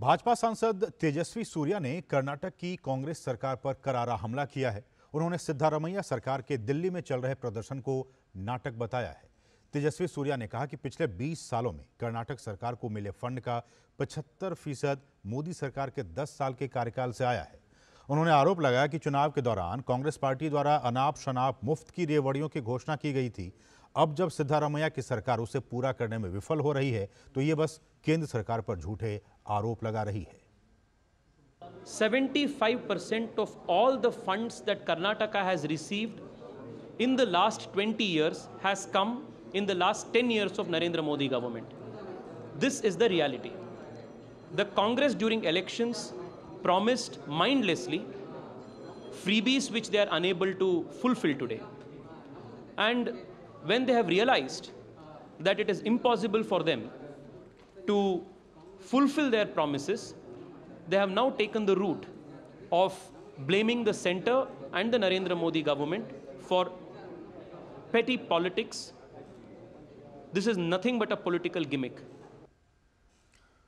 भाजपा सांसद तेजस्वी सूर्या ने कर्नाटक की कांग्रेस सरकार पर करारा हमला किया है उन्होंने सिद्धारमैया सरकार के दिल्ली में चल रहे प्रदर्शन को नाटक बताया है तेजस्वी सूर्या ने कहा कि पिछले 20 सालों में कर्नाटक सरकार को मिले फंड का 75 फीसद मोदी सरकार के 10 साल के कार्यकाल से आया है उन्होंने आरोप लगाया कि चुनाव के दौरान कांग्रेस पार्टी द्वारा अनाप शनाप मुफ्त की रेवड़ियों की घोषणा की गई थी अब जब सिद्धारामैया की सरकार उसे पूरा करने में विफल हो रही है तो ये बस केंद्र सरकार पर झूठे आरोप लगा रही है 75% percent of all the fund Karnataka has received in the last 20 years has come in the last 10 years of Narendra Modi government this is the reality the Congress during election promised mindlessly freebies which they are unable to fulfil today and when they have realized that it is impossible for them to fulfill their promises, they have now taken the route of blaming the center and the Narendra Modi government for petty politics. This is nothing but a political gimmick.